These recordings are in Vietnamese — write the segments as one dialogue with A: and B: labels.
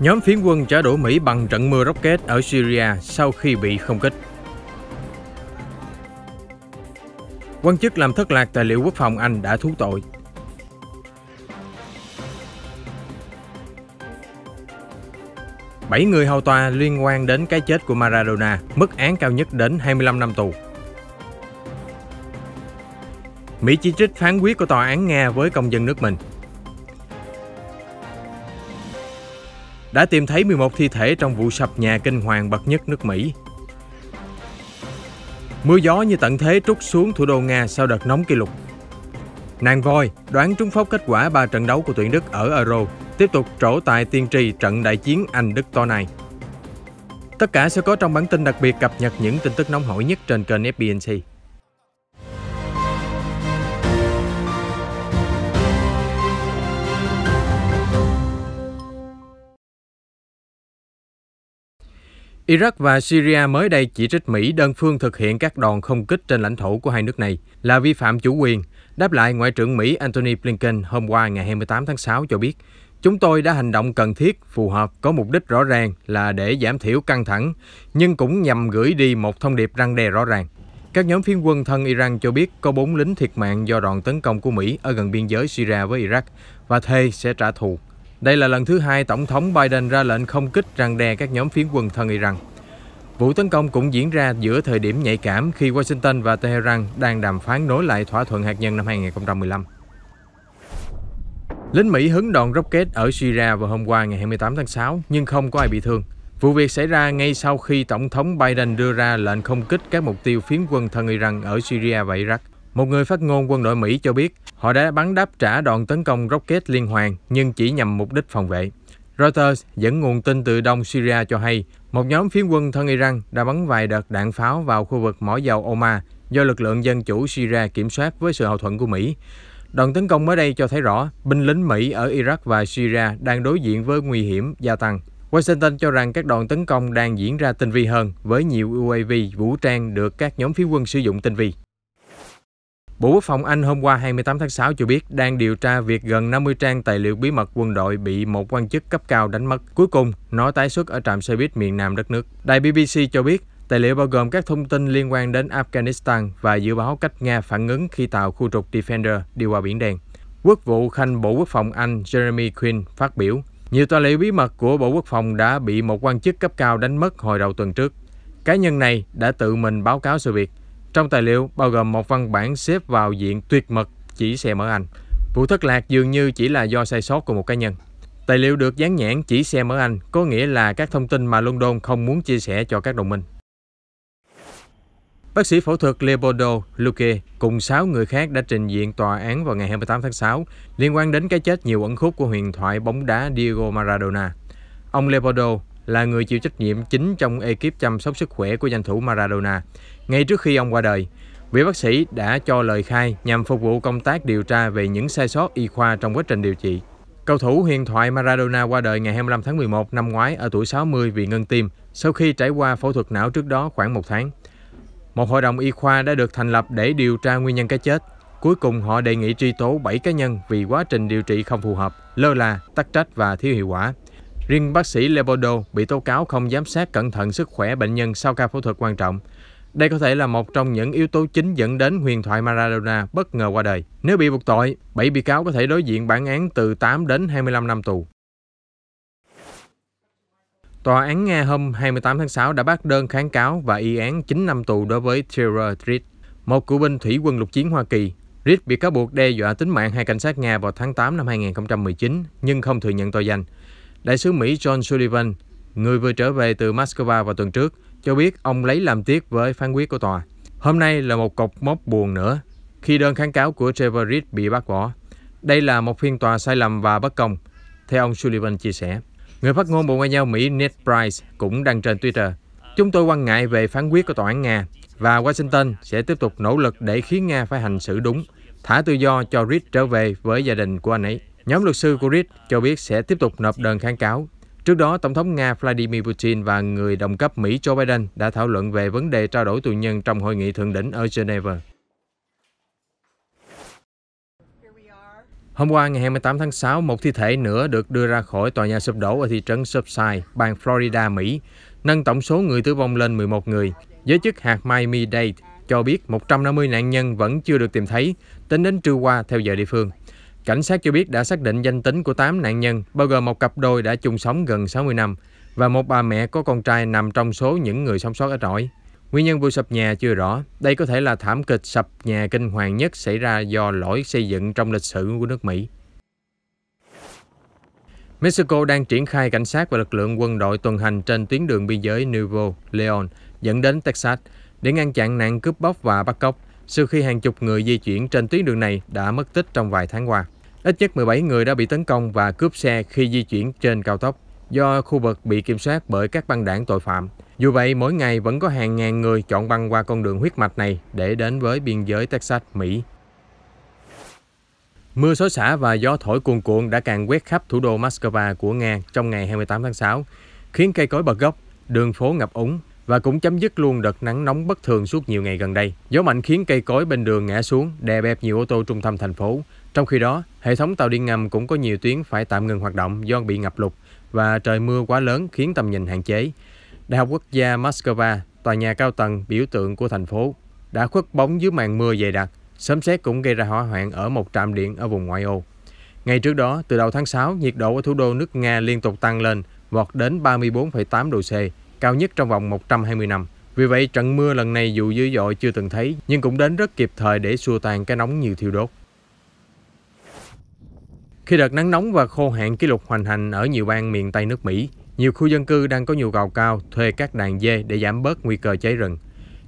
A: Nhóm phiến quân trả đũa Mỹ bằng trận mưa rocket ở Syria sau khi bị không kích. Quan chức làm thất lạc tài liệu quốc phòng Anh đã thú tội. Bảy người hầu tòa liên quan đến cái chết của Maradona, mức án cao nhất đến 25 năm tù. Mỹ chỉ trích phán quyết của tòa án Nga với công dân nước mình. đã tìm thấy 11 thi thể trong vụ sập nhà kinh hoàng bậc nhất nước Mỹ. Mưa gió như tận thế trút xuống thủ đô Nga sau đợt nóng kỷ lục. Nàng voi đoán trúng phốc kết quả 3 trận đấu của tuyển Đức ở Euro, tiếp tục trổ tài tiên tri trận đại chiến Anh-Đức to này. Tất cả sẽ có trong bản tin đặc biệt cập nhật những tin tức nóng hổi nhất trên kênh FBNC. Iraq và Syria mới đây chỉ trích Mỹ đơn phương thực hiện các đòn không kích trên lãnh thổ của hai nước này là vi phạm chủ quyền. Đáp lại, Ngoại trưởng Mỹ Antony Blinken hôm qua ngày 28 tháng 6 cho biết, Chúng tôi đã hành động cần thiết, phù hợp, có mục đích rõ ràng là để giảm thiểu căng thẳng, nhưng cũng nhằm gửi đi một thông điệp răng đe rõ ràng. Các nhóm phiến quân thân Iran cho biết có 4 lính thiệt mạng do đòn tấn công của Mỹ ở gần biên giới Syria với Iraq và thề sẽ trả thù đây là lần thứ hai Tổng thống Biden ra lệnh không kích răng đe các nhóm phiến quân thân Iran. Vụ tấn công cũng diễn ra giữa thời điểm nhạy cảm khi Washington và Tehran đang đàm phán nối lại thỏa thuận hạt nhân năm 2015. Lính Mỹ hứng đòn rocket ở Syria vào hôm qua ngày 28 tháng 6 nhưng không có ai bị thương. Vụ việc xảy ra ngay sau khi Tổng thống Biden đưa ra lệnh không kích các mục tiêu phiến quân thân Iran ở Syria và Iraq. Một người phát ngôn quân đội Mỹ cho biết họ đã bắn đáp trả đòn tấn công rocket liên hoàn nhưng chỉ nhằm mục đích phòng vệ. Reuters dẫn nguồn tin từ đông Syria cho hay một nhóm phiến quân thân Iran đã bắn vài đợt đạn pháo vào khu vực mỏ dầu Oma do lực lượng dân chủ Syria kiểm soát với sự hậu thuẫn của Mỹ. Đòn tấn công mới đây cho thấy rõ binh lính Mỹ ở Iraq và Syria đang đối diện với nguy hiểm gia tăng. Washington cho rằng các đòn tấn công đang diễn ra tinh vi hơn với nhiều UAV vũ trang được các nhóm phiến quân sử dụng tinh vi. Bộ Quốc phòng Anh hôm qua 28 tháng 6 cho biết đang điều tra việc gần 50 trang tài liệu bí mật quân đội bị một quan chức cấp cao đánh mất. Cuối cùng, nó tái xuất ở trạm xe buýt miền Nam đất nước. Đài BBC cho biết Tài liệu bao gồm các thông tin liên quan đến Afghanistan và dự báo cách Nga phản ứng khi tàu khu trục Defender đi qua Biển Đen. Quốc vụ khanh Bộ Quốc phòng Anh Jeremy Quinn phát biểu, nhiều tài liệu bí mật của Bộ Quốc phòng đã bị một quan chức cấp cao đánh mất hồi đầu tuần trước. Cá nhân này đã tự mình báo cáo sự việc trong tài liệu bao gồm một văn bản xếp vào diện tuyệt mật chỉ xem ở Anh. Vụ thất lạc dường như chỉ là do sai sót của một cá nhân. Tài liệu được dán nhãn chỉ xem ở Anh có nghĩa là các thông tin mà London không muốn chia sẻ cho các đồng minh. Bác sĩ phẫu thuật lebodo Luque cùng 6 người khác đã trình diện tòa án vào ngày 28 tháng 6 liên quan đến cái chết nhiều ẩn khúc của huyền thoại bóng đá Diego Maradona. Ông lebodo là người chịu trách nhiệm chính trong ekip chăm sóc sức khỏe của danh thủ Maradona ngay trước khi ông qua đời. Vị bác sĩ đã cho lời khai nhằm phục vụ công tác điều tra về những sai sót y khoa trong quá trình điều trị. Cầu thủ huyền thoại Maradona qua đời ngày 25 tháng 11 năm ngoái ở tuổi 60 vì ngưng tim sau khi trải qua phẫu thuật não trước đó khoảng một tháng. Một hội đồng y khoa đã được thành lập để điều tra nguyên nhân cái chết. Cuối cùng họ đề nghị truy tố 7 cá nhân vì quá trình điều trị không phù hợp, lơ là, tắc trách và thiếu hiệu quả. Riêng bác sĩ Levodo bị tố cáo không giám sát cẩn thận sức khỏe bệnh nhân sau ca phẫu thuật quan trọng. Đây có thể là một trong những yếu tố chính dẫn đến huyền thoại Maradona bất ngờ qua đời. Nếu bị buộc tội, 7 bị cáo có thể đối diện bản án từ 8 đến 25 năm tù. Tòa án Nga hôm 28 tháng 6 đã bác đơn kháng cáo và y án 9 năm tù đối với Taylor Reed, một cựu binh thủy quân lục chiến Hoa Kỳ. Reed bị cáo buộc đe dọa tính mạng hai cảnh sát Nga vào tháng 8 năm 2019, nhưng không thừa nhận tội danh. Đại sứ Mỹ John Sullivan, người vừa trở về từ Moscow vào tuần trước, cho biết ông lấy làm tiếc với phán quyết của tòa. Hôm nay là một cột mốc buồn nữa, khi đơn kháng cáo của Trevor Reed bị bác bỏ. Đây là một phiên tòa sai lầm và bất công, theo ông Sullivan chia sẻ. Người phát ngôn Bộ Ngoại giao Mỹ Ned Price cũng đăng trên Twitter. Chúng tôi quan ngại về phán quyết của Tòa án Nga và Washington sẽ tiếp tục nỗ lực để khiến Nga phải hành xử đúng, thả tự do cho Reed trở về với gia đình của anh ấy. Nhóm luật sư của Reed cho biết sẽ tiếp tục nộp đơn kháng cáo. Trước đó, Tổng thống Nga Vladimir Putin và người đồng cấp Mỹ Joe Biden đã thảo luận về vấn đề trao đổi tù nhân trong hội nghị thượng đỉnh ở Geneva. Hôm qua ngày 28 tháng 6, một thi thể nữa được đưa ra khỏi tòa nhà sụp đổ ở thị trấn Surfside, bang Florida, Mỹ, nâng tổng số người tử vong lên 11 người. Giới chức hạt Miami-Dade cho biết 150 nạn nhân vẫn chưa được tìm thấy, tính đến trưa qua theo giờ địa phương. Cảnh sát cho biết đã xác định danh tính của 8 nạn nhân, bao gồm một cặp đôi đã chung sống gần 60 năm và một bà mẹ có con trai nằm trong số những người sống sót ở trọi. Nguyên nhân vụ sập nhà chưa rõ. Đây có thể là thảm kịch sập nhà kinh hoàng nhất xảy ra do lỗi xây dựng trong lịch sử của nước Mỹ. Mexico đang triển khai cảnh sát và lực lượng quân đội tuần hành trên tuyến đường biên giới Nuevo Leon dẫn đến Texas để ngăn chặn nạn cướp bóc và bắt cóc sau khi hàng chục người di chuyển trên tuyến đường này đã mất tích trong vài tháng qua. Ít nhất 17 người đã bị tấn công và cướp xe khi di chuyển trên cao tốc do khu vực bị kiểm soát bởi các băng đảng tội phạm. Dù vậy, mỗi ngày vẫn có hàng ngàn người chọn băng qua con đường huyết mạch này để đến với biên giới Texas, Mỹ. Mưa xối xả và gió thổi cuồn cuộn đã càng quét khắp thủ đô Moscow của Nga trong ngày 28 tháng 6, khiến cây cối bật gốc, đường phố ngập úng và cũng chấm dứt luôn đợt nắng nóng bất thường suốt nhiều ngày gần đây. Gió mạnh khiến cây cối bên đường ngã xuống, đè bẹp nhiều ô tô trung tâm thành phố, trong khi đó, hệ thống tàu điện ngầm cũng có nhiều tuyến phải tạm ngừng hoạt động do bị ngập lụt và trời mưa quá lớn khiến tầm nhìn hạn chế. Đại học Quốc gia Moscow, tòa nhà cao tầng biểu tượng của thành phố, đã khuất bóng dưới màn mưa dày đặc. sớm sét cũng gây ra hỏa hoạn ở một trạm điện ở vùng ngoại ô. Ngày trước đó, từ đầu tháng 6, nhiệt độ ở thủ đô nước Nga liên tục tăng lên, vọt đến 34,8 độ C, cao nhất trong vòng 120 năm. Vì vậy, trận mưa lần này dù dữ dội chưa từng thấy, nhưng cũng đến rất kịp thời để xua tan cái nóng như thiêu đốt. Khi đợt nắng nóng và khô hạn kỷ lục hoành hành ở nhiều bang miền Tây nước Mỹ, nhiều khu dân cư đang có nhu cầu cao thuê các đàn dê để giảm bớt nguy cơ cháy rừng.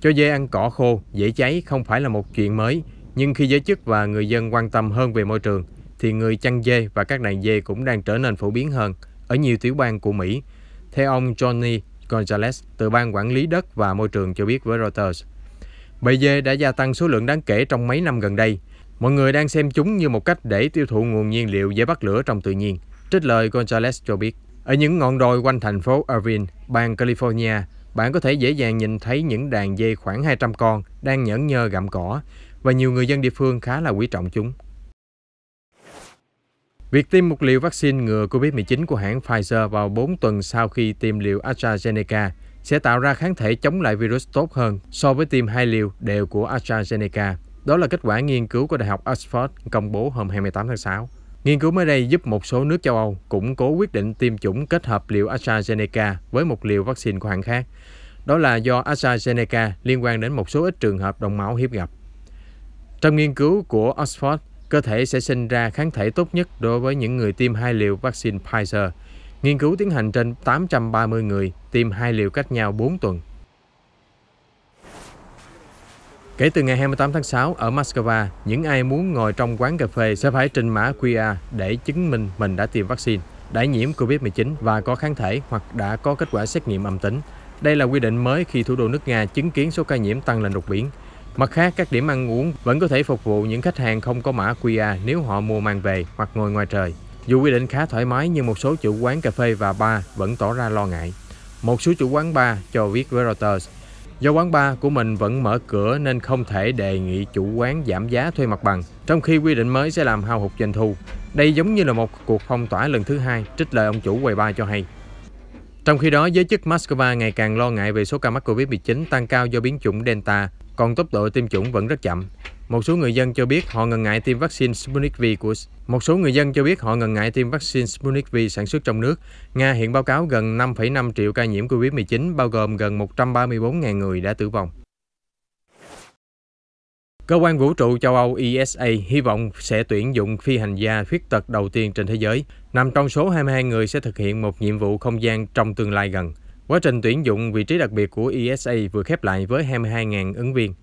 A: Cho dê ăn cỏ khô, dễ cháy không phải là một chuyện mới, nhưng khi giới chức và người dân quan tâm hơn về môi trường, thì người chăn dê và các đàn dê cũng đang trở nên phổ biến hơn ở nhiều tiểu bang của Mỹ. Theo ông Johnny Gonzalez từ Ban Quản lý Đất và Môi trường cho biết với Reuters, bầy dê đã gia tăng số lượng đáng kể trong mấy năm gần đây – Mọi người đang xem chúng như một cách để tiêu thụ nguồn nhiên liệu dễ bắt lửa trong tự nhiên. Trích lời Gonzales cho biết, ở những ngọn đồi quanh thành phố Irvine, bang California, bạn có thể dễ dàng nhìn thấy những đàn dê khoảng 200 con đang nhẫn nhơ gặm cỏ và nhiều người dân địa phương khá là quý trọng chúng. Việc tiêm một liều vaccine ngừa COVID-19 của hãng Pfizer vào 4 tuần sau khi tiêm liều AstraZeneca sẽ tạo ra kháng thể chống lại virus tốt hơn so với tiêm hai liều đều của AstraZeneca. Đó là kết quả nghiên cứu của Đại học Oxford công bố hôm 28 tháng 6. Nghiên cứu mới đây giúp một số nước châu Âu củng cố quyết định tiêm chủng kết hợp liều AstraZeneca với một liều vaccine của hãng khác. Đó là do AstraZeneca liên quan đến một số ít trường hợp đông máu hiếm gặp. Trong nghiên cứu của Oxford, cơ thể sẽ sinh ra kháng thể tốt nhất đối với những người tiêm hai liều vaccine Pfizer. Nghiên cứu tiến hành trên 830 người tiêm hai liều cách nhau 4 tuần Kể từ ngày 28 tháng 6 ở Moscow, những ai muốn ngồi trong quán cà phê sẽ phải trình mã QR để chứng minh mình đã tiêm vaccine, đã nhiễm COVID-19 và có kháng thể hoặc đã có kết quả xét nghiệm âm tính. Đây là quy định mới khi thủ đô nước Nga chứng kiến số ca nhiễm tăng lên đột biến. Mặt khác, các điểm ăn uống vẫn có thể phục vụ những khách hàng không có mã QR nếu họ mua mang về hoặc ngồi ngoài trời. Dù quy định khá thoải mái nhưng một số chủ quán cà phê và bar vẫn tỏ ra lo ngại. Một số chủ quán bar cho biết với Reuters Do quán bar của mình vẫn mở cửa nên không thể đề nghị chủ quán giảm giá thuê mặt bằng, trong khi quy định mới sẽ làm hao hụt doanh thu. Đây giống như là một cuộc phong tỏa lần thứ hai, trích lời ông chủ quầy bar cho hay. Trong khi đó, giới chức Moscow ngày càng lo ngại về số ca mắc COVID-19 tăng cao do biến chủng Delta, còn tốc độ tiêm chủng vẫn rất chậm. Một số người dân cho biết họ ngần ngại tiêm vaccine Sputnik V của một số người dân cho biết họ ngần ngại tiêm vaccine Sputnik V sản xuất trong nước. Nga hiện báo cáo gần 5,5 triệu ca nhiễm COVID-19, bao gồm gần 134.000 người đã tử vong. Cơ quan vũ trụ châu Âu ESA hy vọng sẽ tuyển dụng phi hành gia khuyết tật đầu tiên trên thế giới. Nằm trong số 22 người sẽ thực hiện một nhiệm vụ không gian trong tương lai gần. Quá trình tuyển dụng vị trí đặc biệt của ESA vừa khép lại với 22.000 ứng viên.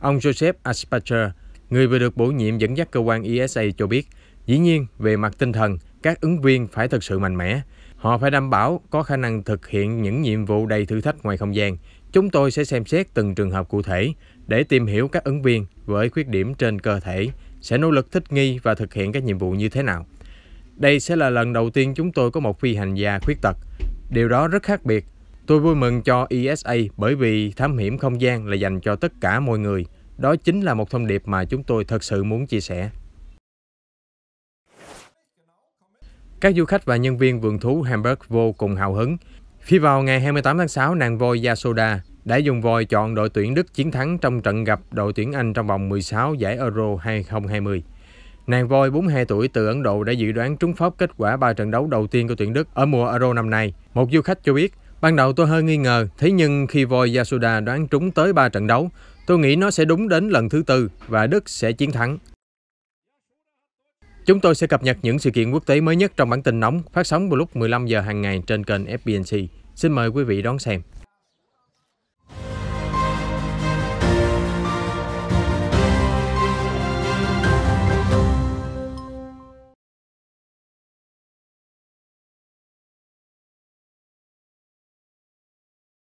A: Ông Joseph Aspacher, người vừa được bổ nhiệm dẫn dắt cơ quan ESA cho biết, dĩ nhiên về mặt tinh thần, các ứng viên phải thực sự mạnh mẽ. Họ phải đảm bảo có khả năng thực hiện những nhiệm vụ đầy thử thách ngoài không gian. Chúng tôi sẽ xem xét từng trường hợp cụ thể để tìm hiểu các ứng viên với khuyết điểm trên cơ thể sẽ nỗ lực thích nghi và thực hiện các nhiệm vụ như thế nào. Đây sẽ là lần đầu tiên chúng tôi có một phi hành gia khuyết tật. Điều đó rất khác biệt Tôi vui mừng cho ESA bởi vì thám hiểm không gian là dành cho tất cả mọi người. Đó chính là một thông điệp mà chúng tôi thật sự muốn chia sẻ. Các du khách và nhân viên vườn thú Hamburg vô cùng hào hứng. Khi vào ngày 28 tháng 6, nàng voi Yasoda đã dùng voi chọn đội tuyển Đức chiến thắng trong trận gặp đội tuyển Anh trong vòng 16 giải Euro 2020. Nàng voi 42 tuổi từ Ấn Độ đã dự đoán trúng phóc kết quả 3 trận đấu đầu tiên của tuyển Đức ở mùa Euro năm nay. Một du khách cho biết, Ban đầu tôi hơi nghi ngờ, thế nhưng khi voi Yasuda đoán trúng tới 3 trận đấu, tôi nghĩ nó sẽ đúng đến lần thứ tư và Đức sẽ chiến thắng. Chúng tôi sẽ cập nhật những sự kiện quốc tế mới nhất trong bản tin nóng phát sóng vào lúc 15 giờ hàng ngày trên kênh FBNC. Xin mời quý vị đón xem.